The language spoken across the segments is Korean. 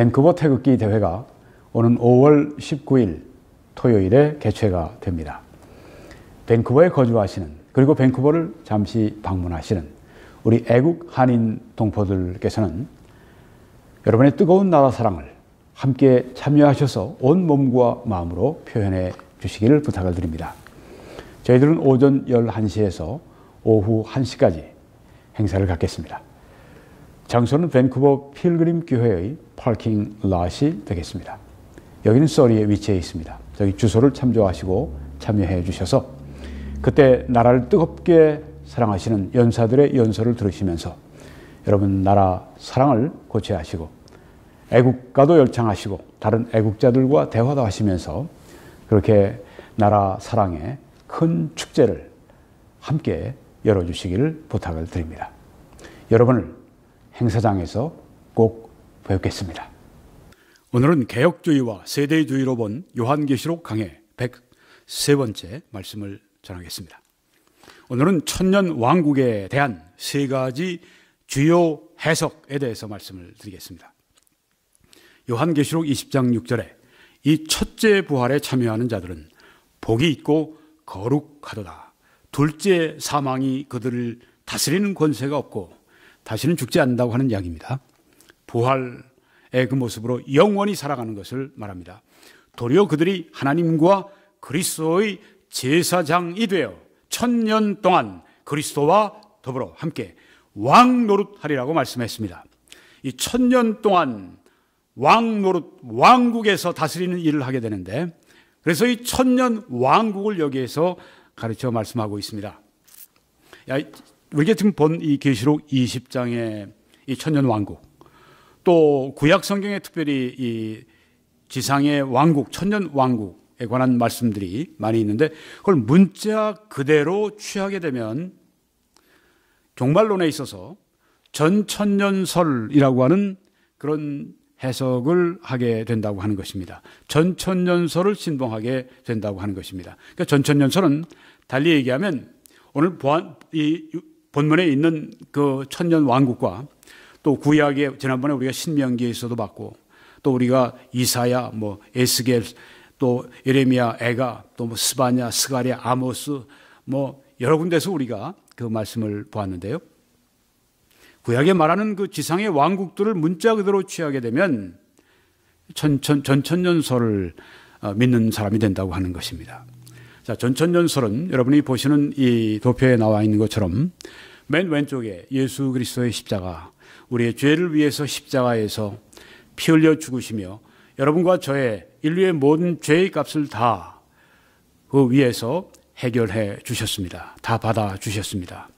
밴쿠버 태극기 대회가 오는 5월 19일 토요일에 개최가 됩니다. 밴쿠버에 거주하시는 그리고 밴쿠버를 잠시 방문하시는 우리 애국 한인 동포들께서는 여러분의 뜨거운 나라 사랑을 함께 참여하셔서 온 몸과 마음으로 표현해 주시기를 부탁을 드립니다. 저희들은 오전 11시에서 오후 1시까지 행사를 갖겠습니다. 장소는 밴쿠버 필그림 교회의 파킹 럿이 되겠습니다. 여기는 서리에 위치해 있습니다. 저기 주소를 참조하시고 참여해 주셔서 그때 나라를 뜨겁게 사랑하시는 연사들의 연설을 들으시면서 여러분 나라 사랑을 고취 하시고 애국가도 열창하시고 다른 애국자들과 대화도 하시면서 그렇게 나라 사랑의 큰 축제를 함께 열어주시기를 부탁을 드립니다. 여러분을 행사장에서 꼭 배겠습니다 오늘은 개혁주의와 세대주의로 본 요한계시록 강의 103번째 말씀을 전하겠습니다. 오늘은 천년 왕국에 대한 세 가지 주요 해석에 대해서 말씀을 드리겠습니다. 요한계시록 20장 6절에 이 첫째 부활에 참여하는 자들은 복이 있고 거룩하도다. 둘째 사망이 그들을 다스리는 권세가 없고 다시는 죽지 않는다고 하는 이야기입니다. 부활 그 모습으로 영원히 살아가는 것을 말합니다. 도리어 그들이 하나님과 그리스도의 제사장이 되어 천년 동안 그리스도와 더불어 함께 왕 노릇하리라고 말씀했습니다. 이 천년 동안 왕 노릇, 왕국에서 다스리는 일을 하게 되는데 그래서 이 천년 왕국을 여기에서 가르쳐 말씀하고 있습니다. 야, 우리가 지금 본 이 계시록 20장의 이 천년 왕국 또 구약 성경에 특별히 이 지상의 왕국, 천년 왕국에 관한 말씀들이 많이 있는데 그걸 문자 그대로 취하게 되면 종말론에 있어서 전천년설이라고 하는 그런 해석을 하게 된다고 하는 것입니다. 전천년설을 신봉하게 된다고 하는 것입니다. 그러니까 전천년설은 달리 얘기하면 오늘 보안, 이 본문에 있는 그 천년 왕국과 또 구약에 지난번에 우리가 신명기에서도 봤고 또 우리가 이사야 뭐 에스겔 또 예레미야 에가 또뭐 스바냐 스가랴 아모스 뭐 여러 군데서 우리가 그 말씀을 보았는데요. 구약에 말하는 그 지상의 왕국들을 문자 그대로 취하게 되면 천천, 전천년설을 어, 믿는 사람이 된다고 하는 것입니다. 자, 전천년설은 여러분이 보시는 이 도표에 나와 있는 것처럼 맨 왼쪽에 예수 그리스도의 십자가 우리의 죄를 위해서 십자가에서 피 흘려 죽으시며 여러분과 저의 인류의 모든 죄의 값을 다 그 위에서 해결해 주셨습니다. 다 받아 주셨습니다.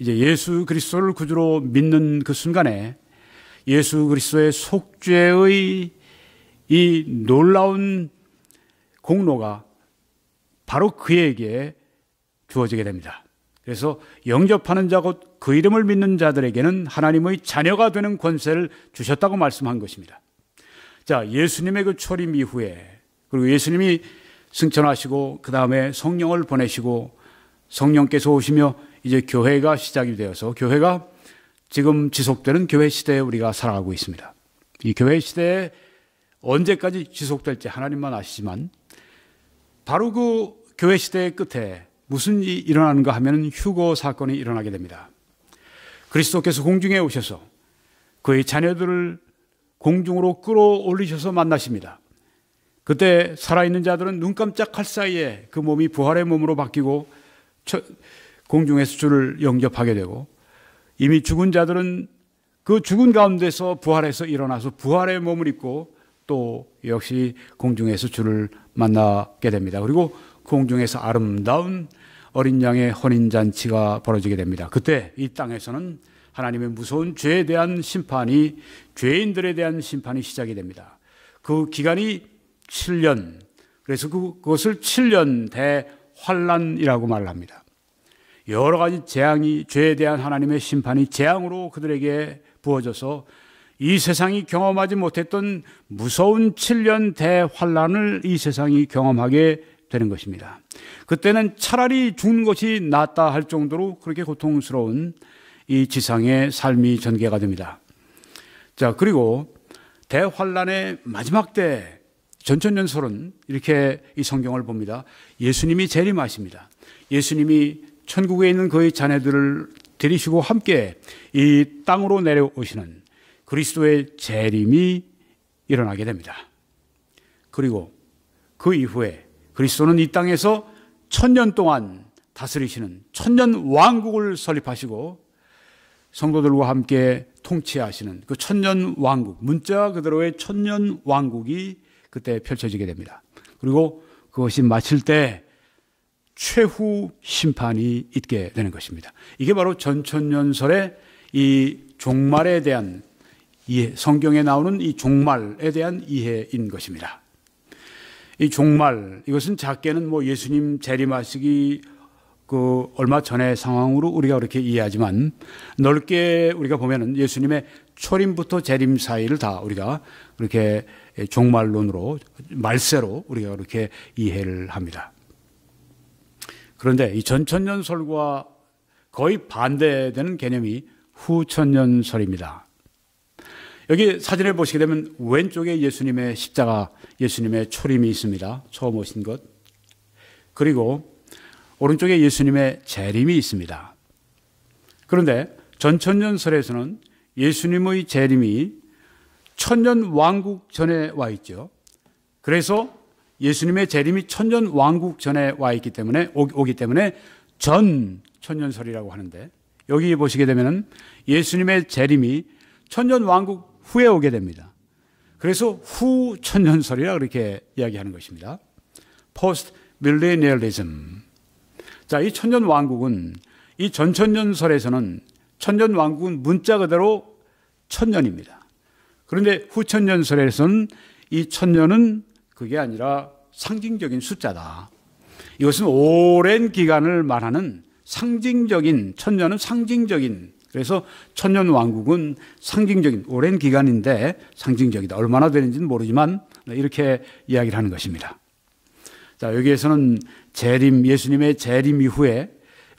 이제 예수 그리스도를 구주로 믿는 그 순간에 예수 그리스도의 속죄의 이 놀라운 공로가 바로 그에게 주어지게 됩니다. 그래서 영접하는 자고 그 이름을 믿는 자들에게는 하나님의 자녀가 되는 권세를 주셨다고 말씀한 것입니다. 자, 예수님의 그 초림 이후에 그리고 예수님이 승천하시고 그 다음에 성령을 보내시고 성령께서 오시며 이제 교회가 시작이 되어서 교회가 지금 지속되는 교회 시대에 우리가 살아가고 있습니다. 이 교회 시대에 언제까지 지속될지 하나님만 아시지만 바로 그 교회 시대의 끝에 무슨 일이 일어나는가 하면 휴거 사건이 일어나게 됩니다. 그리스도께서 공중에 오셔서 그의 자녀들을 공중으로 끌어올리셔서 만나십니다. 그때 살아있는 자들은 눈 깜짝할 사이에 그 몸이 부활의 몸으로 바뀌고 공중에서 주를 영접하게 되고 이미 죽은 자들은 그 죽은 가운데서 부활해서 일어나서 부활의 몸을 입고 또 역시 공중에서 주를 만나게 됩니다. 그리고 공중에서 아름다운 어린 양의 혼인잔치가 벌어지게 됩니다. 그때 이 땅에서는 하나님의 무서운 죄에 대한 심판이, 죄인들에 대한 심판이 시작이 됩니다. 그 기간이 7년, 그래서 그, 것을 7년 대환란이라고 말을 합니다. 여러 가지 재앙이, 죄에 대한 하나님의 심판이 재앙으로 그들에게 부어져서 이 세상이 경험하지 못했던 무서운 7년 대환란을 이 세상이 경험하게 되는 것입니다. 그때는 차라리 죽는 것이 낫다 할 정도로 그렇게 고통스러운 이 지상의 삶이 전개가 됩니다. 자, 그리고 대환란의 마지막 때 전천년설은 이렇게 이 성경을 봅니다. 예수님이 재림하십니다. 예수님이 천국에 있는 그의 자녀들을 데리시고 함께 이 땅으로 내려오시는 그리스도의 재림이 일어나게 됩니다. 그리고 그 이후에 그리스도는 이 땅에서 천년 동안 다스리시는 천년 왕국을 설립하시고 성도들과 함께 통치하시는 그 천년 왕국, 문자 그대로의 천년 왕국이 그때 펼쳐지게 됩니다. 그리고 그것이 마칠 때 최후 심판이 있게 되는 것입니다. 이게 바로 전천년설의 이 종말에 대한 이해, 성경에 나오는 이 종말에 대한 이해인 것입니다. 이 종말 이것은 작게는 뭐 예수님 재림하시기 그 얼마 전의 상황으로 우리가 그렇게 이해하지만 넓게 우리가 보면은 예수님의 초림부터 재림 사이를 다 우리가 그렇게 종말론으로 말세로 우리가 그렇게 이해를 합니다. 그런데 이 전천년설과 거의 반대되는 개념이 후천년설입니다. 여기 사진을 보시게 되면 왼쪽에 예수님의 십자가, 예수님의 초림이 있습니다. 처음 오신 것. 그리고 오른쪽에 예수님의 재림이 있습니다. 그런데 전천년설에서는 예수님의 재림이 천년 왕국 전에 와 있죠. 그래서 예수님의 재림이 천년 왕국 전에 와 있기 때문에 오기 때문에 전 천년설이라고 하는데 여기 보시게 되면 예수님의 재림이 천년 왕국 후에 오게 됩니다. 그래서 후 천년설이라 그렇게 이야기하는 것입니다. Post millennialism. 자, 이 천년 왕국은 이 전천년설에서는 천년 왕국은 문자 그대로 천년입니다. 그런데 후천년설에서는 이 천년은 그게 아니라 상징적인 숫자다. 이것은 오랜 기간을 말하는 상징적인 천년은 상징적인 그래서 천년 왕국은 상징적인 오랜 기간인데 상징적이다. 얼마나 되는지는 모르지만 이렇게 이야기를 하는 것입니다. 자, 여기에서는 재림 예수님의 재림 이후에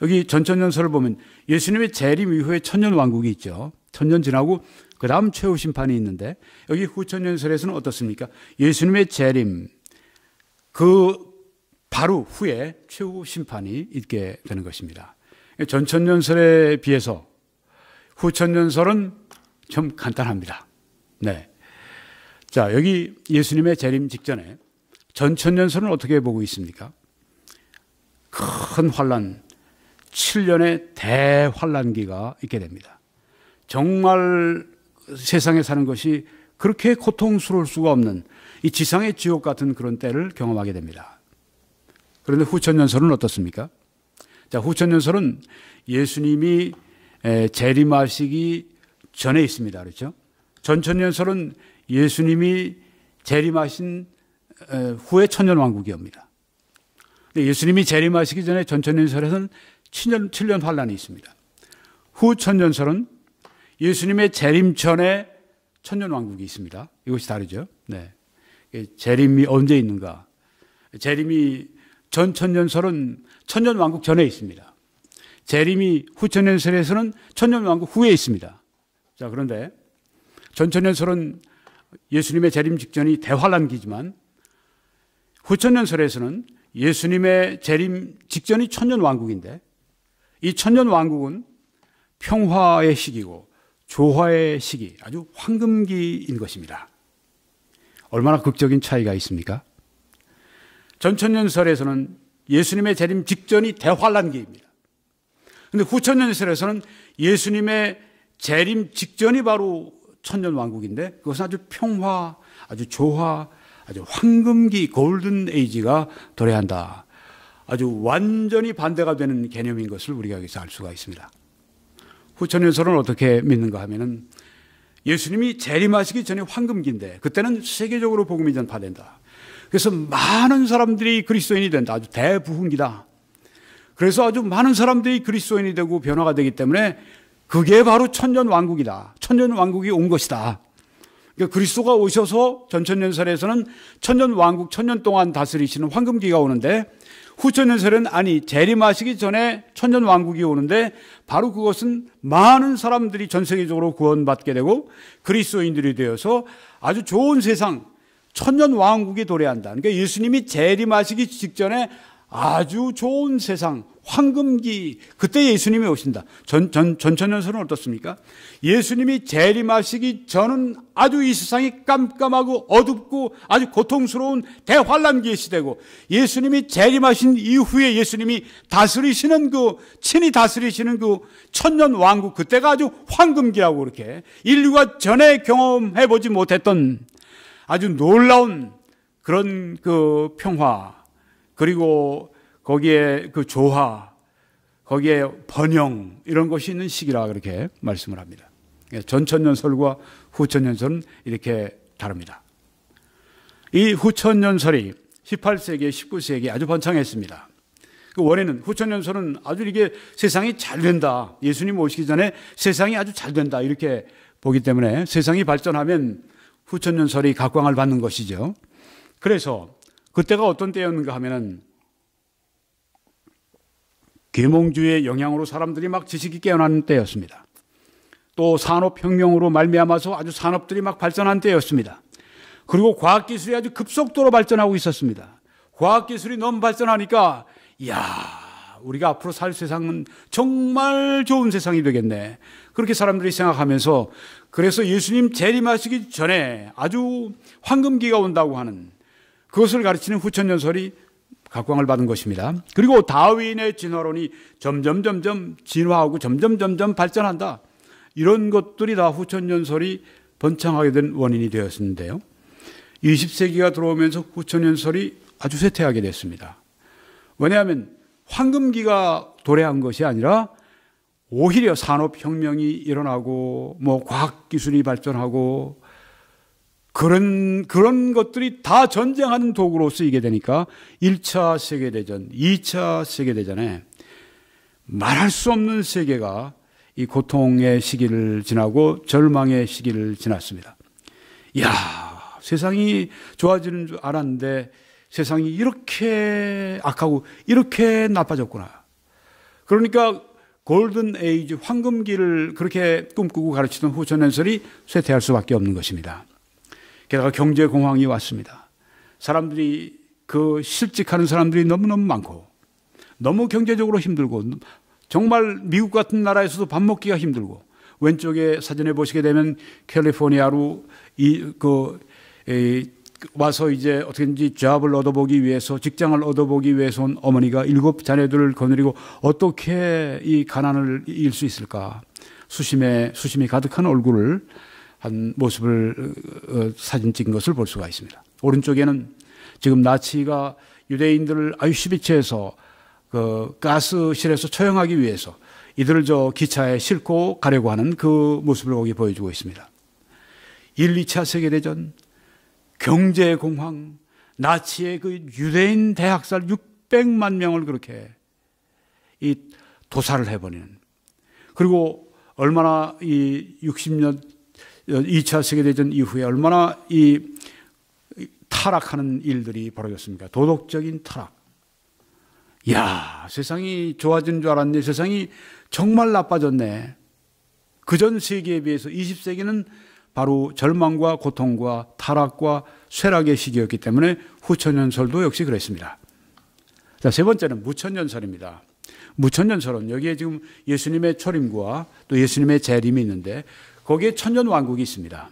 여기 전천년설을 보면 예수님의 재림 이후에 천년 왕국이 있죠. 천년 지나고 그다음 최후 심판이 있는데 여기 후천년설에서는 어떻습니까? 예수님의 재림 그 바로 후에 최후 심판이 있게 되는 것입니다. 전천년설에 비해서 후천연설은 좀 간단합니다. 네. 자, 여기 예수님의 재림 직전에 전천연설은 어떻게 보고 있습니까? 큰 환란, 7년의 대환란기가 있게 됩니다. 정말 세상에 사는 것이 그렇게 고통스러울 수가 없는 이 지상의 지옥 같은 그런 때를 경험하게 됩니다. 그런데 후천연설은 어떻습니까? 자, 후천연설은 예수님이 재림하시기 전에 있습니다. 그렇죠? 전천년설은 예수님이 재림하신 후에 천년왕국이옵니다. 예수님이 재림하시기 전에 전천년설에서는 7년, 7년 환란이 있습니다. 후 천년설은 예수님의 재림 전에 천년왕국이 있습니다. 이것이 다르죠. 네. 재림이 언제 있는가? 재림이 전 천년설은 천년왕국 전에 있습니다. 재림이 후천연설에서는 천년왕국 후에 있습니다. 자, 그런데 전천연설은 예수님의 재림 직전이 대환란기지만 후천연설에서는 예수님의 재림 직전이 천년왕국인데 이 천년왕국은 평화의 시기고 조화의 시기 아주 황금기인 것입니다. 얼마나 극적인 차이가 있습니까? 전천년설에서는 예수님의 재림 직전이 대환란기입니다. 근데 후천년 이스라엘에서는 예수님의 재림 직전이 바로 천년 왕국인데 그것은 아주 평화, 아주 조화, 아주 황금기 골든 에이지가 도래한다. 아주 완전히 반대가 되는 개념인 것을 우리가 여기서 알 수가 있습니다. 후천년설은 어떻게 믿는가 하면은 예수님이 재림하시기 전에 황금기인데 그때는 세계적으로 복음이 전파된다. 그래서 많은 사람들이 그리스도인이 된다. 아주 대부흥기다. 그래서 아주 많은 사람들이 그리스도인이 되고 변화가 되기 때문에 그게 바로 천년 왕국이다. 천년 왕국이 온 것이다. 그러니까 그리스도가 오셔서 전천년설에서는 천년 왕국 천년 동안 다스리시는 황금기가 오는데 후천년설은 아니 재림하시기 전에 천년 왕국이 오는데 바로 그것은 많은 사람들이 전 세계적으로 구원받게 되고 그리스도인들이 되어서 아주 좋은 세상 천년 왕국이 도래한다. 그러니까 예수님이 재림하시기 직전에 아주 좋은 세상, 황금기, 그때 예수님이 오신다. 전, 전, 전천연설은 어떻습니까? 예수님이 재림하시기 전은 아주 이 세상이 깜깜하고 어둡고 아주 고통스러운 대환란기의 시대고 예수님이 재림하신 이후에 예수님이 다스리시는 그, 친히 다스리시는 그 천년 왕국 그때가 아주 황금기라고 그렇게 인류가 전에 경험해보지 못했던 아주 놀라운 그런 그 평화, 그리고 거기에 그 조화, 거기에 번영 이런 것이 있는 시기라 그렇게 말씀을 합니다. 예, 전천년설과 후천년설은 이렇게 다릅니다. 이 후천년설이 18세기, 19세기 아주 번창했습니다. 그 원인은 후천년설은 아주 이게 세상이 잘 된다. 예수님 오시기 전에 세상이 아주 잘 된다. 이렇게 보기 때문에 세상이 발전하면 후천년설이 각광을 받는 것이죠. 그래서 그때가 어떤 때였는가 하면은 계몽주의 영향으로 사람들이 막 지식이 깨어난 때였습니다. 또 산업혁명으로 말미암아서 아주 산업들이 막 발전한 때였습니다. 그리고 과학기술이 아주 급속도로 발전하고 있었습니다. 과학기술이 너무 발전하니까 이야 우리가 앞으로 살 세상은 정말 좋은 세상이 되겠네. 그렇게 사람들이 생각하면서 그래서 예수님 재림하시기 전에 아주 황금기가 온다고 하는 그것을 가르치는 후천연설이 각광을 받은 것입니다. 그리고 다윈의 진화론이 점점 점점 진화하고 점점 점점 발전한다. 이런 것들이 다 후천연설이 번창하게 된 원인이 되었는데요. 20세기가 들어오면서 후천연설이 아주 쇠퇴하게 됐습니다. 왜냐하면 황금기가 도래한 것이 아니라 오히려 산업혁명이 일어나고 뭐 과학기술이 발전하고 그런, 그런 것들이 다 전쟁하는 도구로 쓰이게 되니까 1차 세계대전, 2차 세계대전에 말할 수 없는 세계가 이 고통의 시기를 지나고 절망의 시기를 지났습니다. 야 세상이 좋아지는 줄 알았는데 세상이 이렇게 악하고 이렇게 나빠졌구나. 그러니까 골든 에이지 황금기를 그렇게 꿈꾸고 가르치던 후천연설이 쇠퇴할 수밖에 없는 것입니다. 게다가 경제 공황이 왔습니다. 사람들이 그 실직하는 사람들이 너무너무 많고 너무 경제적으로 힘들고 정말 미국 같은 나라에서도 밥 먹기가 힘들고 왼쪽에 사진에 보시게 되면 캘리포니아로 이그 와서 이제 어떻게든지 조합을 얻어보기 위해서 직장을 얻어보기 위해서 온 어머니가 일곱 자녀들을 거느리고 어떻게 이 가난을 이길 수 있을까 수심에 수심이 가득한 얼굴을 한 모습을 어, 사진 찍은 것을 볼 수가 있습니다. 오른쪽에는 지금 나치가 유대인들을 아유시비체에서 그 가스실에서 처형하기 위해서 이들을 저 기차에 싣고 가려고 하는 그 모습을 거기 보여주고 있습니다. 1, 2차 세계대전, 경제공황, 나치의 그 유대인 대학살 600만 명을 그렇게 이 도살을 해버리는 그리고 얼마나 이 60년 2차 세계대전 이후에 얼마나 이 타락하는 일들이 벌어졌습니까? 도덕적인 타락. 야 세상이 좋아진 줄 알았네. 세상이 정말 나빠졌네. 그 전세계에 비해서 20세기는 바로 절망과 고통과 타락과 쇠락의 시기였기 때문에 후천연설도 역시 그랬습니다. 자, 세 번째는 무천연설입니다. 무천연설은 여기에 지금 예수님의 초림과 또 예수님의 재림이 있는데 거기에 천년 왕국이 있습니다.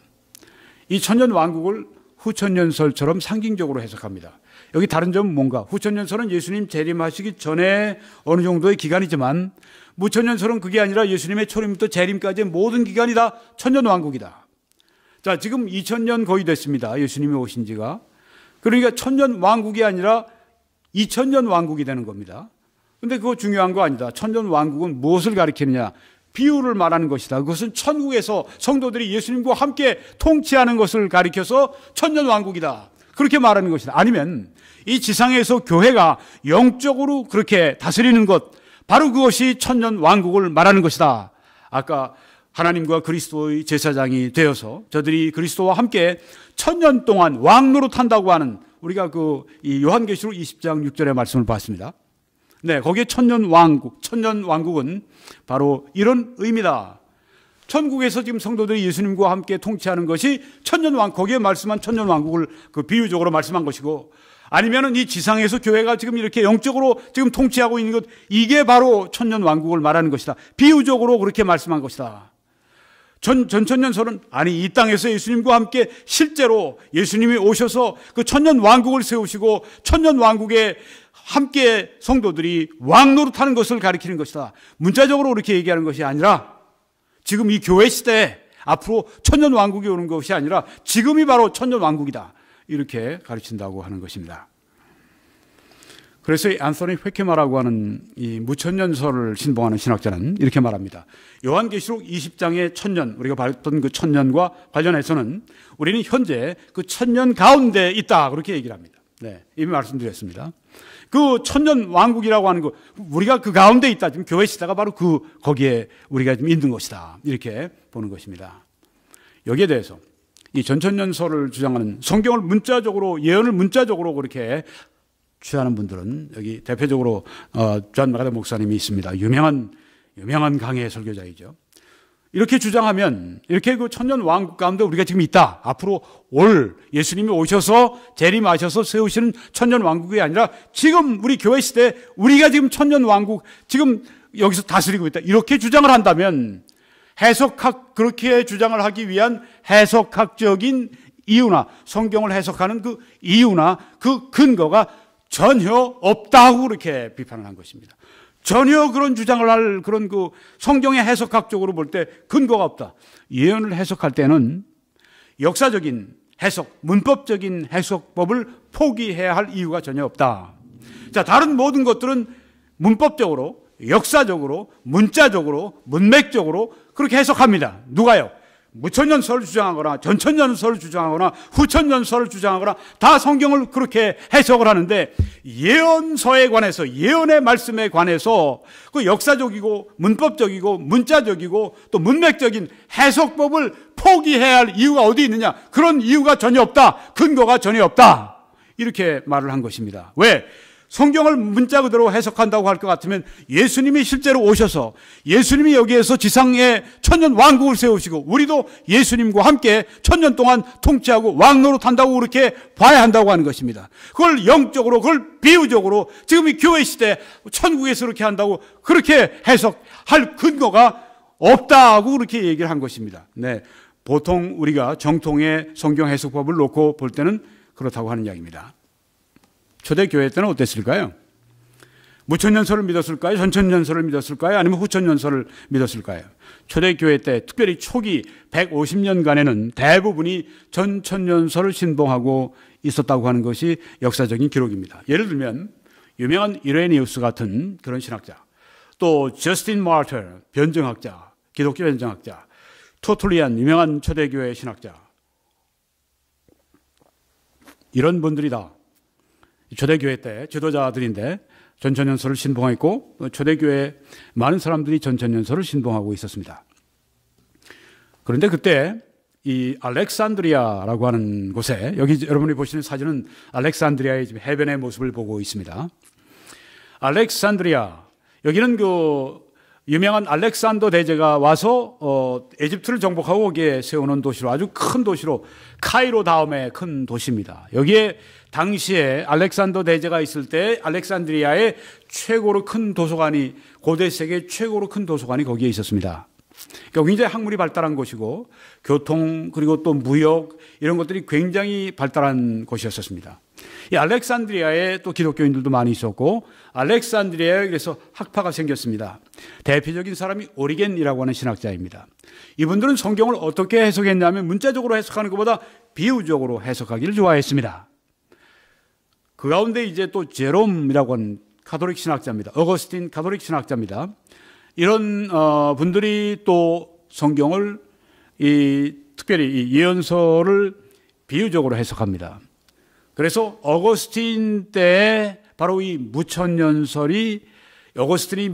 이 천년 왕국을 후천년설처럼 상징적으로 해석합니다. 여기 다른 점은 뭔가? 후천년설은 예수님 재림하시기 전에 어느 정도의 기간이지만 무천년설은 그게 아니라 예수님의 초림부터 재림까지의 모든 기간이 다 천년 왕국이다. 자, 지금 2000년 거의 됐습니다. 예수님이 오신 지가. 그러니까 천년 왕국이 아니라 2000년 왕국이 되는 겁니다. 근데 그거 중요한 거 아니다. 천년 왕국은 무엇을 가리키느냐? 비유를 말하는 것이다. 그것은 천국에서 성도들이 예수님과 함께 통치하는 것을 가리켜서 천년 왕국이다. 그렇게 말하는 것이다. 아니면 이 지상에서 교회가 영적으로 그렇게 다스리는 것 바로 그것이 천년 왕국을 말하는 것이다. 아까 하나님과 그리스도의 제사장이 되어서 저들이 그리스도와 함께 천년 동안 왕노로 탄다고 하는 우리가 그 이 요한계시록 20장 6절의 말씀을 봤습니다. 네, 거기에 천년 왕국, 천년 왕국은 바로 이런 의미다. 천국에서 지금 성도들이 예수님과 함께 통치하는 것이 천년 왕국 거기에 말씀한 천년 왕국을 그 비유적으로 말씀한 것이고 아니면은 이 지상에서 교회가 지금 이렇게 영적으로 지금 통치하고 있는 것 이게 바로 천년 왕국을 말하는 것이다. 비유적으로 그렇게 말씀한 것이다. 전, 전천년설은 아니 이 땅에서 예수님과 함께 실제로 예수님이 오셔서 그 천년 왕국을 세우시고 천년 왕국에 함께 성도들이 왕 노릇하는 것을 가리키는 것이다. 문자적으로 그렇게 얘기하는 것이 아니라 지금 이 교회 시대에 앞으로 천년 왕국이 오는 것이 아니라 지금이 바로 천년 왕국이다. 이렇게 가르친다고 하는 것입니다. 그래서 안소니 회케마라고 하는 이 무천년설을 신봉하는 신학자는 이렇게 말합니다. 요한계시록 20장의 천년, 우리가 봤던 그 천년과 관련해서는 우리는 현재 그 천년 가운데 있다. 그렇게 얘기를 합니다. 네. 이미 말씀드렸습니다. 그 천년 왕국이라고 하는 거, 우리가 그 가운데 있다. 지금 교회 시대가 바로 그, 거기에 우리가 지금 있는 것이다. 이렇게 보는 것입니다. 여기에 대해서 이 전천년설을 주장하는 성경을 문자적으로 예언을 문자적으로 그렇게 취하는 분들은 여기 대표적으로 어, 존 마가다 목사님이 있습니다. 유명한 유명한 강의 설교자이죠. 이렇게 주장하면 이렇게 그 천년 왕국 가운데 우리가 지금 있다. 앞으로 올 예수님이 오셔서 재림하셔서 세우시는 천년 왕국이 아니라 지금 우리 교회 시대 우리가 지금 천년 왕국 지금 여기서 다스리고 있다. 이렇게 주장을 한다면 해석학 그렇게 주장을 하기 위한 해석학적인 이유나 성경을 해석하는 그 이유나 그 근거가 전혀 없다고 그렇게 비판을 한 것입니다. 전혀 그런 주장을 할 그런 그 성경의 해석학적으로 볼 때 근거가 없다. 예언을 해석할 때는 역사적인 해석, 문법적인 해석법을 포기해야 할 이유가 전혀 없다. 자, 다른 모든 것들은 문법적으로, 역사적으로, 문자적으로, 문맥적으로 그렇게 해석합니다. 누가요? 무천년설을 주장하거나 전천년설을 주장하거나 후천년설을 주장하거나 다 성경을 그렇게 해석을 하는데 예언서에 관해서 예언의 말씀에 관해서 그 역사적이고 문법적이고 문자적이고 또 문맥적인 해석법을 포기해야 할 이유가 어디 있느냐 그런 이유가 전혀 없다 근거가 전혀 없다 이렇게 말을 한 것입니다 왜? 성경을 문자 그대로 해석한다고 할 것 같으면 예수님이 실제로 오셔서 예수님이 여기에서 지상에 천년 왕국을 세우시고 우리도 예수님과 함께 천년 동안 통치하고 왕노로 탄다고 그렇게 봐야 한다고 하는 것입니다. 그걸 영적으로 그걸 비유적으로 지금 이 교회 시대 천국에서 그렇게 한다고 그렇게 해석할 근거가 없다고 그렇게 얘기를 한 것입니다. 네. 보통 우리가 정통의 성경 해석법을 놓고 볼 때는 그렇다고 하는 이야기입니다. 초대교회 때는 어땠을까요? 무천년설을 믿었을까요? 전천년설을 믿었을까요? 아니면 후천년설을 믿었을까요? 초대교회 때 특별히 초기 150년간에는 대부분이 전천년설을 신봉하고 있었다고 하는 것이 역사적인 기록입니다. 예를 들면 유명한 이레니우스 같은 그런 신학자, 또 저스틴 마터 변증학자, 기독교 변증학자, 토툴리안 유명한 초대교회 신학자 이런 분들이 다 초대교회 때 지도자들인데 전천연설을 신봉했고 초대교회 많은 사람들이 전천연설을 신봉하고 있었습니다. 그런데 그때 이 알렉산드리아라고 하는 곳에 여기 여러분이 보시는 사진은 알렉산드리아의 지금 해변의 모습을 보고 있습니다. 알렉산드리아 여기는 그 유명한 알렉산더 대제가 와서 어, 에집트를 정복하고 거기에 세우는 도시로 아주 큰 도시로 카이로 다음에 큰 도시입니다. 여기에 당시에 알렉산더 대제가 있을 때 알렉산드리아의 최고로 큰 도서관이 고대 세계 최고로 큰 도서관이 거기에 있었습니다. 그러니까 굉장히 학문이 발달한 곳이고 교통 그리고 또 무역 이런 것들이 굉장히 발달한 곳이었었습니다. 이 알렉산드리아에 또 기독교인들도 많이 있었고 알렉산드리아에 그래서 학파가 생겼습니다. 대표적인 사람이 오리겐이라고 하는 신학자입니다. 이분들은 성경을 어떻게 해석했냐면 문자적으로 해석하는 것보다 비유적으로 해석하기를 좋아했습니다. 그 가운데 이제 또 제롬이라고 하는 카톨릭 신학자입니다. 어거스틴 카톨릭 신학자입니다. 이런 어, 분들이 또 성경을 이 특별히 이 예언서를 비유적으로 해석합니다. 그래서 어거스틴 때 바로 이 무천년설이 어거스틴이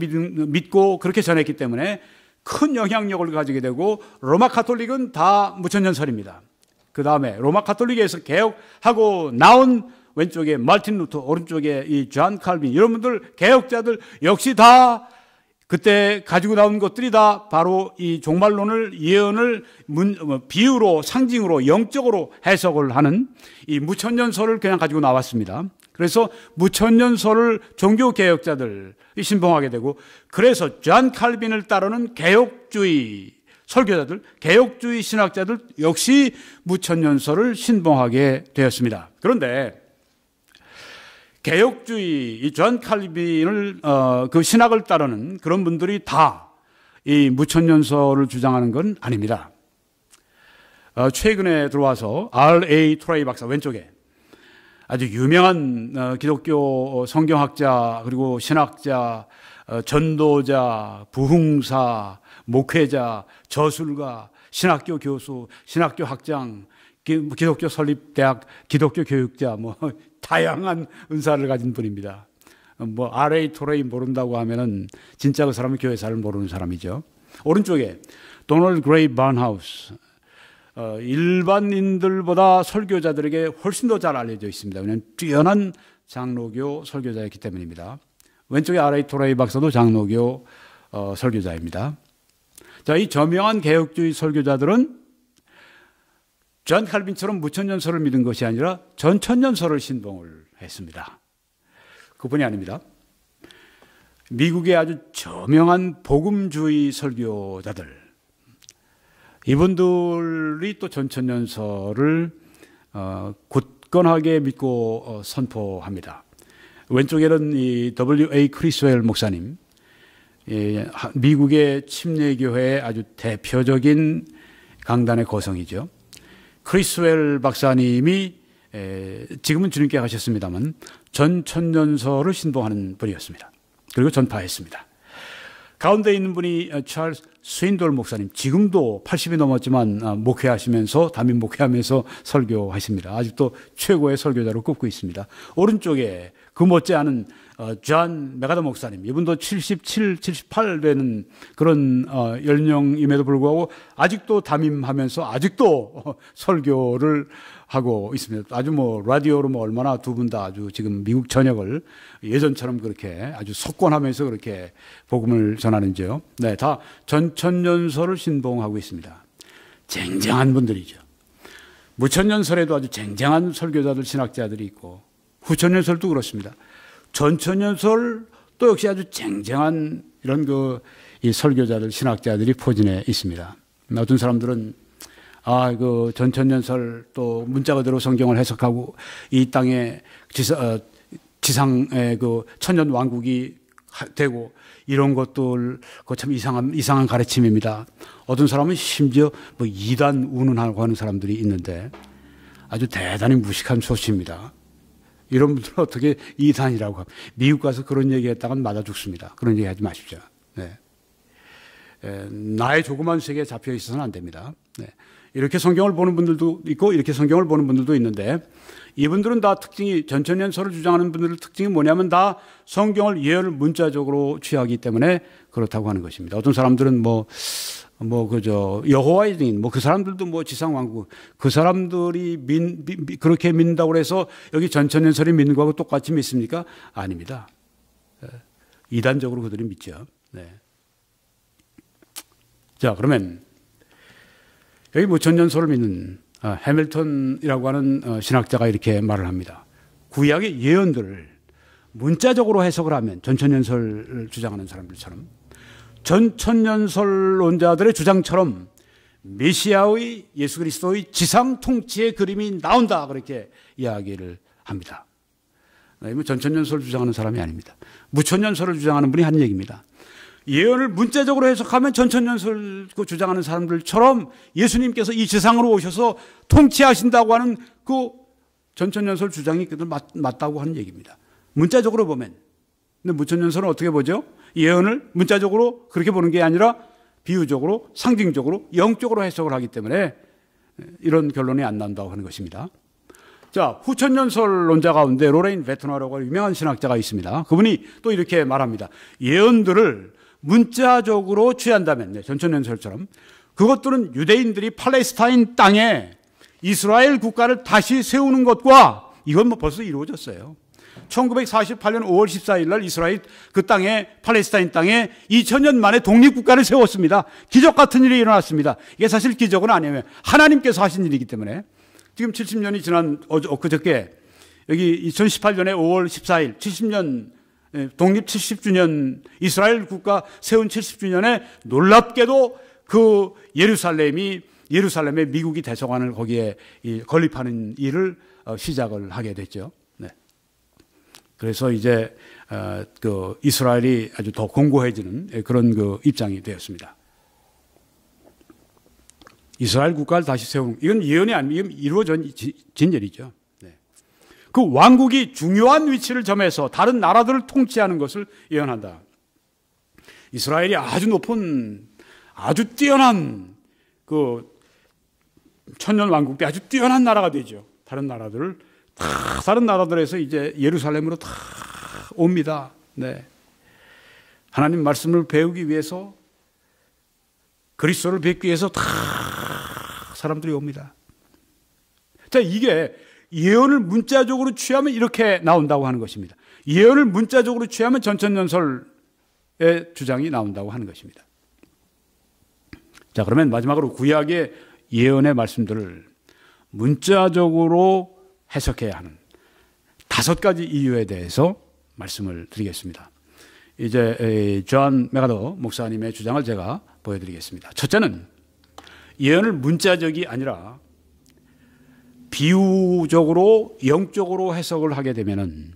믿, 고 그렇게 전했기 때문에 큰 영향력을 가지게 되고 로마 카톨릭은 다 무천년설입니다. 그 다음에 로마 카톨릭에서 개혁하고 나온 왼쪽에 말틴 루터, 오른쪽에 이존 칼빈, 여러분들 개혁자들 역시 다 그때 가지고 나온 것들이 다 바로 이 종말론을 예언을 문, 어, 비유로 상징으로 영적으로 해석을 하는 이 무천년설을 그냥 가지고 나왔습니다. 그래서 무천년설을 종교 개혁자들이 신봉하게 되고 그래서 존 칼빈을 따르는 개혁주의 설교자들, 개혁주의 신학자들 역시 무천년설을 신봉하게 되었습니다. 그런데 개혁주의, 이존 칼빈을 어, 그 신학을 따르는 그런 분들이 다 이 무천년설을 주장하는 건 아닙니다. 어, 최근에 들어와서 R.A. 트레이 박사 왼쪽에 아주 유명한 어, 기독교 성경학자 그리고 신학자 어, 전도자, 부흥사, 목회자, 저술가, 신학교 교수, 신학교 학장 기독교 설립대학, 기독교 교육자, 뭐, 다양한 은사를 가진 분입니다. 뭐, RA 토레이 모른다고 하면은 진짜 그 사람은 교회사를 모르는 사람이죠. 오른쪽에 도널드 그레이 반하우스. 어, 일반인들보다 설교자들에게 훨씬 더 잘 알려져 있습니다. 왜냐하면 뛰어난 장로교 설교자였기 때문입니다. 왼쪽에 RA 토레이 박사도 장로교 어, 설교자입니다. 자, 이 저명한 개혁주의 설교자들은 존 칼빈처럼 무천년설을 믿은 것이 아니라 전천년설을 신봉을 했습니다. 그뿐이 아닙니다. 미국의 아주 저명한 복음주의 설교자들 이분들이 또 전천년설을 어, 굳건하게 믿고 어, 선포합니다. 왼쪽에는 이 W.A. 크리스웰 목사님, 예, 미국의 침례교회의 아주 대표적인 강단의 거성이죠. 크리스웰 박사님이 지금은 주님께 가셨습니다만 전 천년서를 신봉하는 분이었습니다. 그리고 전파했습니다. 가운데 있는 분이 어, 찰스 스윈돌 목사님 지금도 80이 넘었지만 아, 목회하시면서 담임 목회하면서 설교하십니다. 아직도 최고의 설교자로 꼽고 있습니다. 오른쪽에 그 못지않은 어, 존 메가더 목사님 이분도 77, 78 되는 그런 어, 연령임에도 불구하고 아직도 담임하면서 아직도 설교를 하고 있습니다. 아주 뭐 라디오로 뭐 얼마나 두 분 다 아주 지금 미국 전역을 예전처럼 그렇게 아주 속권하면서 그렇게 복음을 전하는지요. 네, 다 전천연설을 신봉하고 있습니다. 쟁쟁한 분들이죠. 무천연설에도 아주 쟁쟁한 설교자들, 신학자들이 있고 후천연설도 그렇습니다. 전천연설 또 역시 아주 쟁쟁한 이런 그 이 설교자들 신학자들이 포진해 있습니다. 어떤 사람들은 아, 그 전천연설 또 문자 그대로 성경을 해석하고 이 땅에 지사, 어, 지상의 그 천년 왕국이 되고 이런 것들 그 참 이상한 이상한 가르침입니다. 어떤 사람은 심지어 뭐 이단 운운하고 하는 사람들이 있는데 아주 대단히 무식한 소식입니다. 이런 분들은 어떻게 이단이라고 합니다. 미국 가서 그런 얘기 했다간 맞아 죽습니다. 그런 얘기 하지 마십시오. 네. 에, 나의 조그만 세계에 잡혀 있어서는 안 됩니다. 네. 이렇게 성경을 보는 분들도 있고 이렇게 성경을 보는 분들도 있는데 이분들은 다 특징이 전천연설을 주장하는 분들의 특징이 뭐냐면 다 성경을 예언을 문자적으로 취하기 때문에 그렇다고 하는 것입니다. 어떤 사람들은 뭐뭐 그저 여호와의 증인 뭐그 사람들도 뭐 지상 왕국 그 사람들이 민, 민 그렇게 민다고 해서 여기 전천연설이 믿는 거하고 똑같이 믿습니까? 아닙니다. 예, 이단적으로 그들이 믿죠. 네. 자 그러면 여기 무천연설을 뭐 믿는 아, 해밀턴이라고 하는 어, 신학자가 이렇게 말을 합니다. 구약의 예언들을 문자적으로 해석을 하면 전천연설을 주장하는 사람들처럼 전천년설론자들의 주장처럼 메시아의 예수 그리스도의 지상 통치의 그림이 나온다 그렇게 이야기를 합니다. 네, 뭐 전천년설을 주장하는 사람이 아닙니다. 무천년설을 주장하는 분이 한 얘기입니다. 예언을 문자적으로 해석하면 전천년설 을 그 주장하는 사람들처럼 예수님께서 이 지상으로 오셔서 통치하신다고 하는 그 전천년설 주장이 맞, 맞다고 하는 얘기입니다. 문자적으로 보면. 근데 무천년설은 어떻게 보죠? 예언을 문자적으로 그렇게 보는 게 아니라 비유적으로 상징적으로 영적으로 해석을 하기 때문에 이런 결론이 안 난다고 하는 것입니다. 자, 후천연설론자 가운데 로레인 베트나라고 유명한 신학자가 있습니다. 그분이 또 이렇게 말합니다. 예언들을 문자적으로 취한다면 네, 전천연설처럼 그것들은 유대인들이 팔레스타인 땅에 이스라엘 국가를 다시 세우는 것과 이건 뭐 벌써 이루어졌어요. 1948년 5월 14일 날 이스라엘 그 땅에 팔레스타인 땅에 2000년 만에 독립국가를 세웠습니다. 기적 같은 일이 일어났습니다. 이게 사실 기적은 아니에요. 하나님께서 하신 일이기 때문에 지금 70년이 지난 어저께 어, 여기 2018년에 5월 14일 70년 독립 70주년 이스라엘 국가 세운 70주년에 놀랍게도 그 예루살렘이 예루살렘에 미국이 대서관을 거기에 건립하는 일을 어, 시작을 하게 됐죠. 그래서 이제 어, 그 이스라엘이 아주 더 공고해지는 예, 그런 그 입장이 되었습니다. 이스라엘 국가를 다시 세우는 이건 예언이 아니고 이루어진 진열이죠. 네. 그 왕국이 중요한 위치를 점해서 다른 나라들을 통치하는 것을 예언한다. 이스라엘이 아주 높은 아주 뛰어난 그 천년 왕국 때 아주 뛰어난 나라가 되죠. 다른 나라들을 다 다른 나라들에서 이제 예루살렘으로 다 옵니다. 네. 하나님 말씀을 배우기 위해서 그리스도를 뵙기 위해서 다 사람들이 옵니다. 자, 이게 예언을 문자적으로 취하면 이렇게 나온다고 하는 것입니다. 예언을 문자적으로 취하면 전천연설의 주장이 나온다고 하는 것입니다. 자, 그러면 마지막으로 구약의 예언의 말씀들을 문자적으로 해석해야 하는 다섯 가지 이유에 대해서 말씀을 드리겠습니다. 이제 존 메가더 목사님의 주장을 제가 보여드리겠습니다. 첫째는 예언을 문자적이 아니라 비유적으로 영적으로 해석을 하게 되면은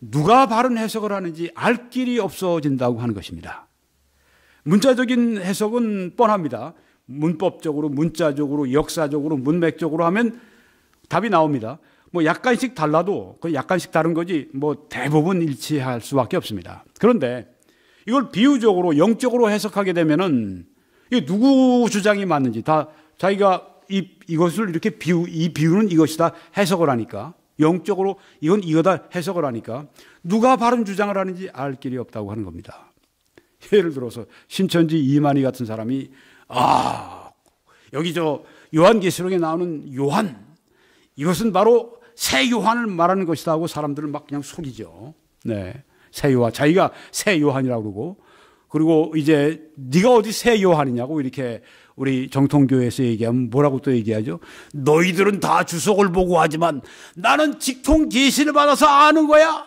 누가 바른 해석을 하는지 알 길이 없어진다고 하는 것입니다. 문자적인 해석은 뻔합니다. 문법적으로, 문자적으로, 역사적으로, 문맥적으로 하면 답이 나옵니다. 뭐 약간씩 달라도 그 약간씩 다른 거지 뭐 대부분 일치할 수밖에 없습니다. 그런데 이걸 비유적으로 영적으로 해석하게 되면은 이 누구 주장이 맞는지 다 자기가 이, 이것을 이렇게 비유, 이 비유는 이것이다 해석을 하니까 영적으로 이건 이거다 해석을 하니까 누가 바른 주장을 하는지 알 길이 없다고 하는 겁니다. 예를 들어서 신천지 이만희 같은 사람이 아 여기 저 요한계시록에 나오는 요한 이것은 바로 새 요한을 말하는 것이다 하고 사람들은막 그냥 속이죠. 네. 새 요한. 자기가 새 요한이라고 그러고 그리고 이제 네가 어디 새 요한이냐고 이렇게 우리 정통교회에서 얘기하면 뭐라고 또 얘기하죠? 너희들은 다 주석을 보고 하지만 나는 직통 계시를 받아서 아는 거야.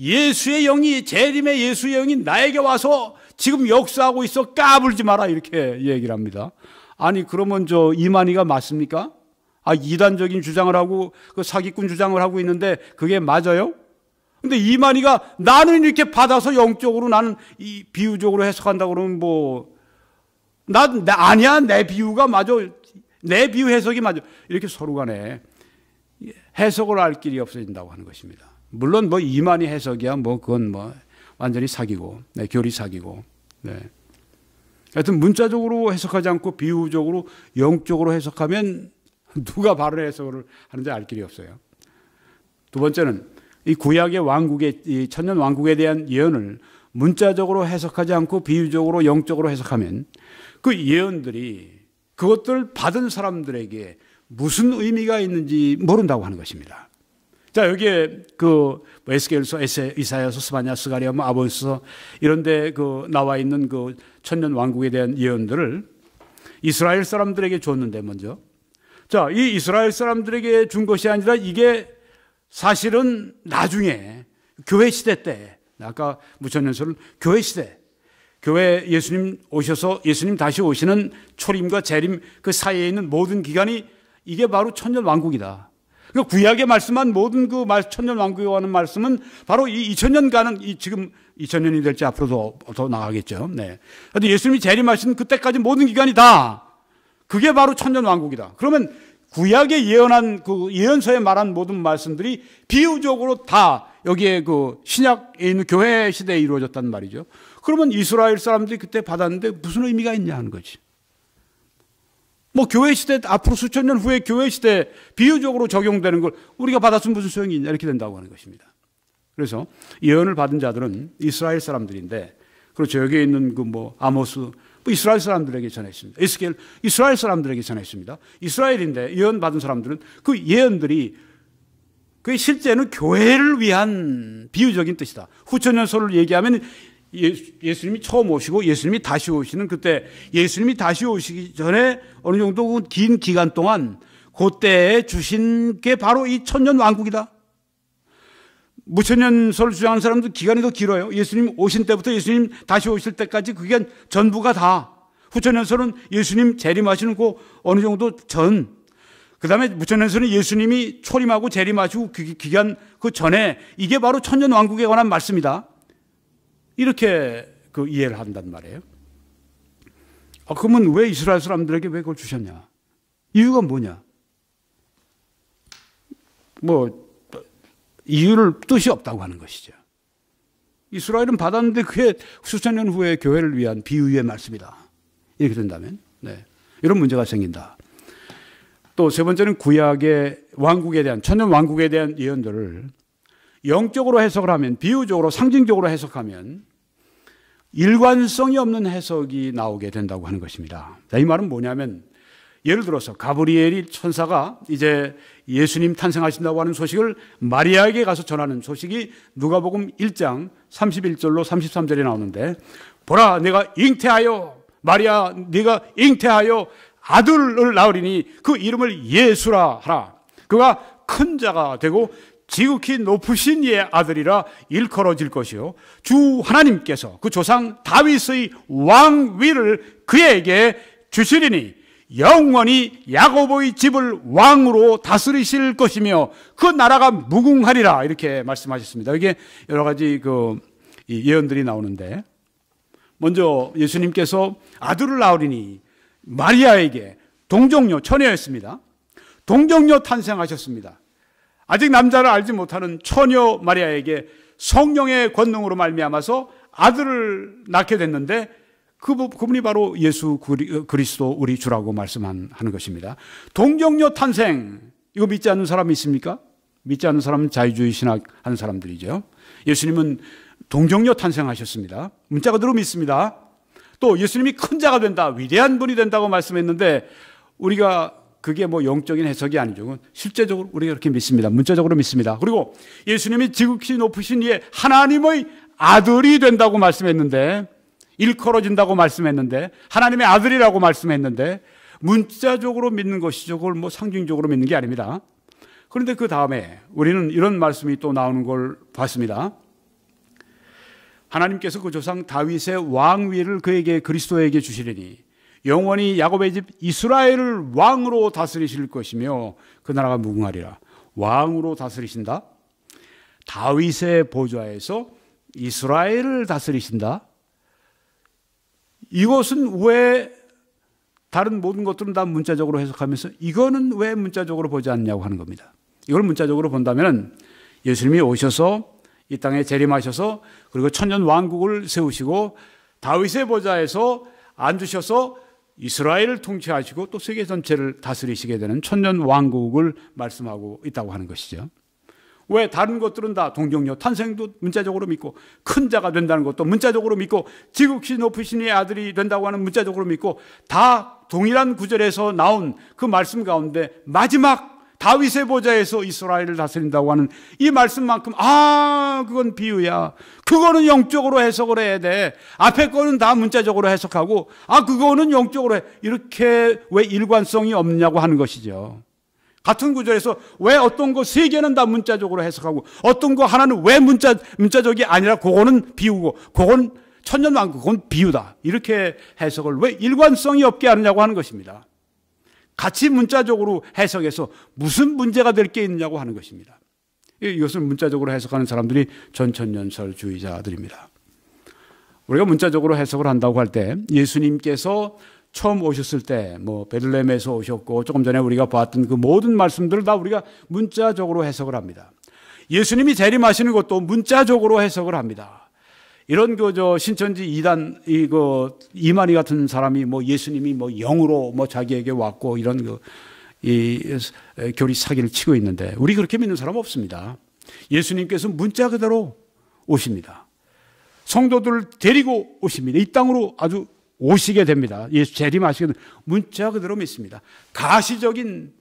예수의 영이 재림의 예수의 영이 나에게 와서 지금 역사하고 있어 까불지 마라 이렇게 얘기를 합니다. 아니 그러면 저 이만희가 맞습니까? 아, 이단적인 주장을 하고 그 사기꾼 주장을 하고 있는데 그게 맞아요? 근데 이만희가 나는 이렇게 받아서 영적으로 나는 이 비유적으로 해석한다 그러면 뭐, 나, 나 아니야. 내 비유가 맞아. 내 비유 해석이 맞아. 이렇게 서로 간에 해석을 알 길이 없어진다고 하는 것입니다. 물론 뭐 이만희 해석이야. 뭐 그건 뭐 완전히 사기고, 네, 교리 사기고, 네. 하여튼 문자적으로 해석하지 않고 비유적으로 영적으로 해석하면 누가 발언 해석을 하는지 알 길이 없어요. 두 번째는 이 구약의 왕국의 이 천년 왕국에 대한 예언을 문자적으로 해석하지 않고 비유적으로 영적으로 해석하면 그 예언들이 그것들을 받은 사람들에게 무슨 의미가 있는지 모른다고 하는 것입니다. 자 여기에 그 뭐 에스겔서, 이사야서, 스바냐, 스가리아, 뭐 아본서 이런데 그 나와 있는 그 천년 왕국에 대한 예언들을 이스라엘 사람들에게 줬는데 먼저 자, 이 이스라엘 사람들에게 준 것이 아니라 이게 사실은 나중에 교회 시대 때, 아까 무천년설은 교회 시대, 교회 예수님 오셔서 예수님 다시 오시는 초림과 재림 그 사이에 있는 모든 기간이 이게 바로 천년 왕국이다. 그러니까 구약의 말씀한 모든 그 천년 왕국에 관는 말씀은 바로 이 2000년 가는 이 지금 2000년이 될지 앞으로도 더 나가겠죠. 네. 근데 예수님이 재림하신 그때까지 모든 기간이 다 그게 바로 천년 왕국이다. 그러면 구약에 예언한 그 예언서에 말한 모든 말씀들이 비유적으로 다 여기에 그 신약에 있는 교회 시대에 이루어졌단 말이죠. 그러면 이스라엘 사람들이 그때 받았는데 무슨 의미가 있냐 하는 거지. 뭐 교회 시대 앞으로 수천 년 후에 교회 시대 비유적으로 적용되는 걸 우리가 받았으면 무슨 소용이 있냐 이렇게 된다고 하는 것입니다. 그래서 예언을 받은 자들은 이스라엘 사람들인데 그렇죠. 여기에 있는 그 뭐 아모스 뭐 이스라엘 사람들에게 전했습니다. 에스겔 이스라엘 사람들에게 전했습니다. 이스라엘인데 예언 받은 사람들은 그 예언들이 그 실제는 교회를 위한 비유적인 뜻이다. 후천연설을 얘기하면 예, 예수, 님이 처음 오시고 예수님이 다시 오시는 그때 예수님이 다시 오시기 전에 어느 정도 그 긴 기간 동안 그때 주신 게 바로 이 천년 왕국이다. 무천년 설를 주장하는 사람도 기간이 더 길어요. 예수님 오신 때부터 예수님 다시 오실 때까지 그게 전부가 다. 후천년설은 예수님 재림하시는 그 어느 정도 전. 그 다음에 무천년설은 예수님이 초림하고 재림하시고 그 기간 그 전에 이게 바로 천년왕국에 관한 말씀이다. 이렇게 그 이해를 한단 말이에요. 아, 그러면 왜 이스라엘 사람들에게 왜 그걸 주셨냐? 이유가 뭐냐? 뭐, 이유를 뜻이 없다고 하는 것이죠. 이스라엘은 받았는데 그게 수천 년 후에 교회를 위한 비유의 말씀이다. 이렇게 된다면 네. 이런 문제가 생긴다. 또 세 번째는 구약의 왕국에 대한 천년 왕국에 대한 예언들을 영적으로 해석을 하면 비유적으로 상징적으로 해석하면 일관성이 없는 해석이 나오게 된다고 하는 것입니다. 이 말은 뭐냐면 예를 들어서 가브리엘이 천사가 이제 예수님 탄생하신다고 하는 소식을 마리아에게 가서 전하는 소식이 누가복음 1장 31절로 33절에 나오는데 보라 내가 잉태하여 마리아 네가 잉태하여 아들을 낳으리니 그 이름을 예수라 하라 그가 큰 자가 되고 지극히 높으신 이의 아들이라 일컬어질 것이요 주 하나님께서 그 조상 다윗의 왕위를 그에게 주시리니 영원히 야고보의 집을 왕으로 다스리실 것이며 그 나라가 무궁하리라 이렇게 말씀하셨습니다. 이게 여러 가지 그 예언들이 나오는데 먼저 예수님께서 아들을 낳으리니 마리아에게 동정녀 처녀였습니다. 동정녀 탄생하셨습니다. 아직 남자를 알지 못하는 처녀 마리아에게 성령의 권능으로 말미암아서 아들을 낳게 됐는데 그, 그분이 바로 예수 어, 그리스도 우리 주라고 말씀하는 것입니다. 동정녀 탄생. 이거 믿지 않는 사람이 있습니까? 믿지 않는 사람은 자유주의 신학 하는 사람들이죠. 예수님은 동정녀 탄생하셨습니다. 문자 그대로 믿습니다. 또 예수님이 큰 자가 된다, 위대한 분이 된다고 말씀했는데 우리가 그게 뭐 영적인 해석이 아니죠. 실제적으로 우리가 그렇게 믿습니다. 문자적으로 믿습니다. 그리고 예수님이 지극히 높으신 이에 하나님의 아들이 된다고 말씀했는데 일컬어진다고 말씀했는데 하나님의 아들이라고 말씀했는데 문자적으로 믿는 것이죠. 그걸 뭐 상징적으로 믿는 게 아닙니다. 그런데 그 다음에 우리는 이런 말씀이 또 나오는 걸 봤습니다. 하나님께서 그 조상 다윗의 왕위를 그에게 그리스도에게 주시리니 영원히 야곱의 집 이스라엘을 왕으로 다스리실 것이며 그 나라가 무궁하리라. 왕으로 다스리신다. 다윗의 보좌에서 이스라엘을 다스리신다. 이것은 왜 다른 모든 것들은 다 문자적으로 해석하면서 이거는 왜 문자적으로 보지 않냐고 하는 겁니다. 이걸 문자적으로 본다면 예수님이 오셔서 이 땅에 재림하셔서 그리고 천년 왕국을 세우시고 다윗의 보좌에서 앉으셔서 이스라엘을 통치하시고 또 세계 전체를 다스리시게 되는 천년 왕국을 말씀하고 있다고 하는 것이죠. 왜 다른 것들은 다 동정녀 탄생도 문자적으로 믿고 큰 자가 된다는 것도 문자적으로 믿고 지극히 높으신 이 아들이 된다고 하는 문자적으로 믿고 다 동일한 구절에서 나온 그 말씀 가운데 마지막 다윗의 보좌에서 이스라엘을 다스린다고 하는 이 말씀만큼 아 그건 비유야 그거는 영적으로 해석을 해야 돼 앞에 거는 다 문자적으로 해석하고 아 그거는 영적으로 해 이렇게 왜 일관성이 없냐고 하는 것이죠 같은 구절에서 왜 어떤 거 세 개는 다 문자적으로 해석하고 어떤 거 하나는 왜 문자 문자적이 아니라 그거는 비우고 그건 천년왕국 그건 비유다. 이렇게 해석을 왜 일관성이 없게 하느냐고 하는 것입니다. 같이 문자적으로 해석해서 무슨 문제가 될 게 있느냐고 하는 것입니다. 이것을 문자적으로 해석하는 사람들이 전천연설주의자들입니다. 우리가 문자적으로 해석을 한다고 할 때 예수님께서 처음 오셨을 때, 뭐, 베들레헴에서 오셨고, 조금 전에 우리가 봤던 그 모든 말씀들을 다 우리가 문자적으로 해석을 합니다. 예수님이 재림하시는 것도 문자적으로 해석을 합니다. 이런 그 저 신천지 이단 이거 그 이만희 같은 사람이 뭐 예수님이 뭐 영으로 뭐 자기에게 왔고 이런 그 이 교리 사기를 치고 있는데 우리 그렇게 믿는 사람 없습니다. 예수님께서 문자 그대로 오십니다. 성도들 데리고 오십니다. 이 땅으로 아주 오시게 됩니다. 예수 재림하시게 됩니다. 문자 그대로 믿습니다. 가시적인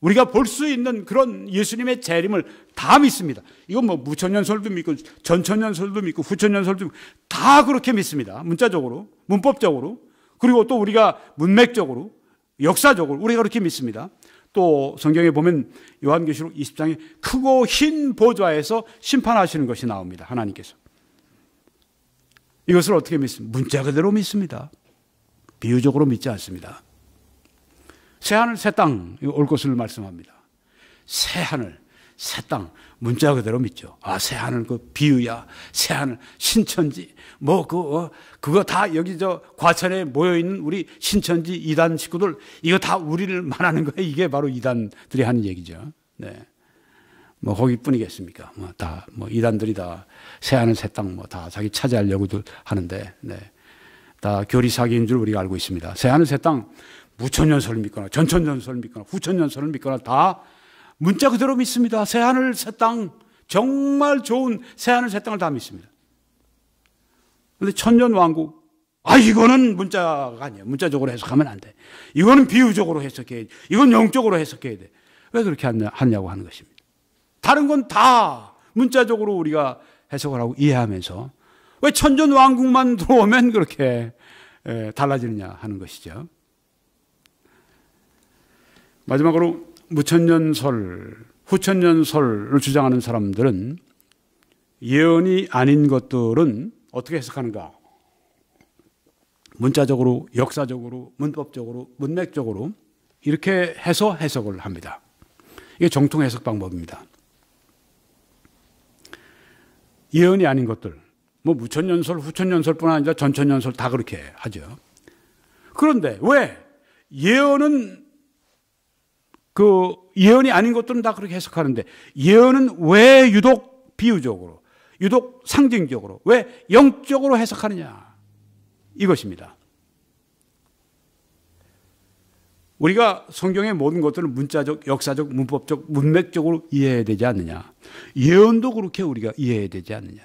우리가 볼 수 있는 그런 예수님의 재림을 다 믿습니다. 이건 뭐 무천년설도 믿고 전천년설도 믿고 후천년설도 믿고 다 그렇게 믿습니다. 문자적으로, 문법적으로, 그리고 또 우리가 문맥적으로, 역사적으로 우리가 그렇게 믿습니다. 또 성경에 보면 요한계시록 20장에 크고 흰 보좌에서 심판하시는 것이 나옵니다. 하나님께서. 이것을 어떻게 믿습니까? 문자 그대로 믿습니다. 비유적으로 믿지 않습니다. 새 하늘 새 땅 올 것을 말씀합니다. 새 하늘 새 땅 문자 그대로 믿죠. 아, 새 하늘 그 비유야. 새 하늘 신천지 뭐그 어, 그거 다 여기 저 과천에 모여 있는 우리 신천지 이단 식구들 이거 다 우리를 말하는 거예요. 이게 바로 이단들이 하는 얘기죠. 네. 뭐 거기뿐이겠습니까? 뭐 다 뭐 이단들이 다새 하늘 새땅뭐 다 자기 차지하려고 하는데 네. 다 교리사기인 줄 우리가 알고 있습니다. 새하늘 새 땅 무천년설을 믿거나 전천년설을 믿거나 후천년설을 믿거나 다 문자 그대로 믿습니다. 새하늘 새 땅 정말 좋은 새하늘 새 땅을 다 믿습니다. 그런데 천년 왕국 아 이거는 문자가 아니에요 문자적으로 해석하면 안 돼. 이거는 비유적으로 해석해야 돼. 이건 영적으로 해석해야 돼. 왜 그렇게 하냐고 하는 것입니다. 다른 건 다 문자적으로 우리가 해석을 하고 이해하면서 왜 천전 왕국만 들어오면 그렇게 달라지느냐 하는 것이죠. 마지막으로 무천년설, 후천년설을 주장하는 사람들은 예언이 아닌 것들은 어떻게 해석하는가? 문자적으로, 역사적으로, 문법적으로, 문맥적으로 이렇게 해서 해석을 합니다. 이게 정통 해석 방법입니다. 예언이 아닌 것들. 뭐 무천연설, 후천연설뿐 아니라 전천연설 다 그렇게 하죠. 그런데 왜 예언은 그 예언이 아닌 것들은 다 그렇게 해석하는데 예언은 왜 유독 비유적으로, 유독 상징적으로, 왜 영적으로 해석하느냐 이것입니다. 우리가 성경의 모든 것들을 문자적, 역사적, 문법적, 문맥적으로 이해해야 되지 않느냐. 예언도 그렇게 우리가 이해해야 되지 않느냐.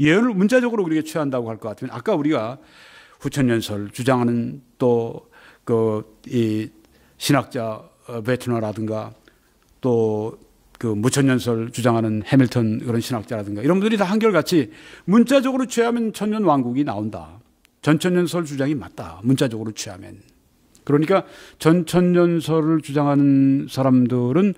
예언을 문자적으로 우리가 취한다고 할 것 같으면 아까 우리가 후천연설 주장하는 또 그 이 신학자 어, 베트너라든가 또 그 무천연설 주장하는 해밀턴 그런 신학자라든가 이런 분들이 다 한결같이 문자적으로 취하면 천년 왕국이 나온다. 전천연설 주장이 맞다. 문자적으로 취하면. 그러니까 전천연설을 주장하는 사람들은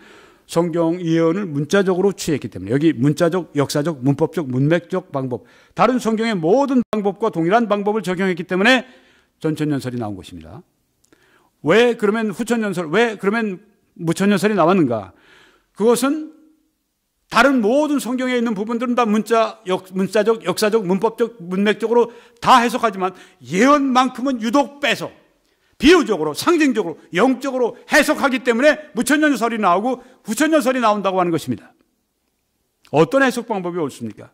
성경 예언을 문자적으로 취했기 때문에 여기 문자적, 역사적, 문법적, 문맥적 방법 다른 성경의 모든 방법과 동일한 방법을 적용했기 때문에 전천년설이 나온 것입니다. 왜 그러면 후천년설, 왜 그러면 무천년설이 나왔는가? 그것은 다른 모든 성경에 있는 부분들은 다 문자, 역, 문자적, 역사적, 문법적, 문맥적으로 다 해석하지만 예언만큼은 유독 빼서 비유적으로 상징적으로 영적으로 해석하기 때문에 무천년설이 나오고 부천년설이 나온다고 하는 것입니다. 어떤 해석 방법이 옳습니까?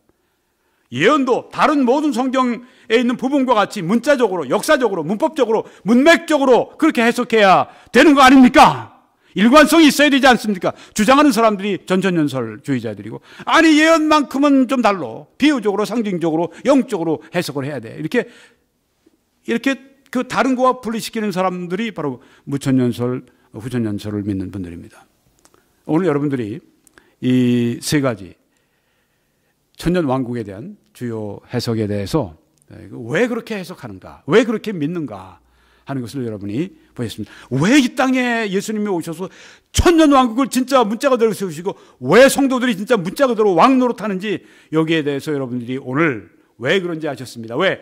예언도 다른 모든 성경에 있는 부분과 같이 문자적으로, 역사적으로, 문법적으로, 문맥적으로 그렇게 해석해야 되는 거 아닙니까? 일관성이 있어야 되지 않습니까? 주장하는 사람들이 전천연설주의자들이고 아니 예언만큼은 좀 달로 비유적으로 상징적으로 영적으로 해석을 해야 돼 이렇게 이렇게 그 다른 거와 분리시키는 사람들이 바로 무천연설, 후천연설을 믿는 분들입니다. 오늘 여러분들이 이 세 가지 천년 왕국에 대한 주요 해석에 대해서 왜 그렇게 해석하는가, 왜 그렇게 믿는가 하는 것을 여러분이 보셨습니다. 왜 이 땅에 예수님이 오셔서 천년 왕국을 진짜 문자 그대로 세우시고 왜 성도들이 진짜 문자 그대로 왕 노릇하는지 여기에 대해서 여러분들이 오늘 왜 그런지 아셨습니다. 왜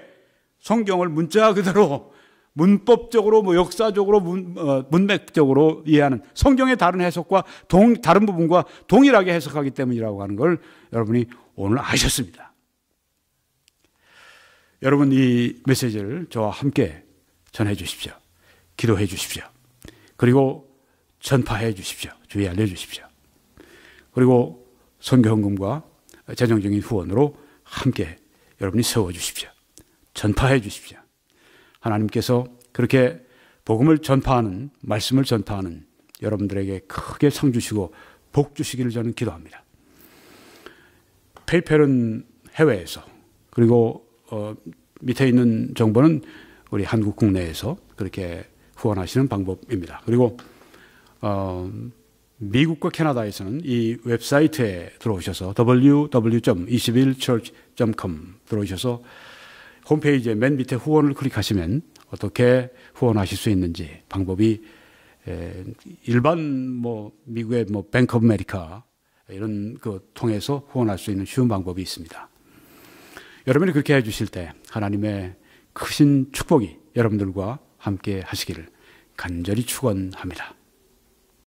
성경을 문자 그대로 문법적으로 뭐 역사적으로 문, 어, 문맥적으로 이해하는 성경의 다른 해석과 동, 다른 부분과 동일하게 해석하기 때문이라고 하는 걸 여러분이 오늘 아셨습니다. 여러분 이 메시지를 저와 함께 전해 주십시오. 기도해 주십시오. 그리고 전파해 주십시오. 주위 알려 주십시오. 그리고 선교 헌금과 재정적인 후원으로 함께 여러분이 세워 주십시오. 전파해 주십시오. 하나님께서 그렇게 복음을 전파하는 말씀을 전파하는 여러분들에게 크게 상 주시고 복 주시기를 저는 기도합니다. 페이펠은 해외에서 그리고 어, 밑에 있는 정보는 우리 한국 국내에서 그렇게 후원하시는 방법입니다. 그리고 어, 미국과 캐나다에서는 이 웹사이트에 들어오셔서 w w w 2 1 c h c o m 들어오셔서 홈페이지에 맨 밑에 후원을 클릭하시면 어떻게 후원하실 수 있는지 방법이 일반 뭐 미국의 뭐 뱅크 오브 메리카 이런 그 통해서 후원할 수 있는 쉬운 방법이 있습니다. 여러분이 그렇게 해 주실 때 하나님의 크신 축복이 여러분들과 함께 하시기를 간절히 축원합니다.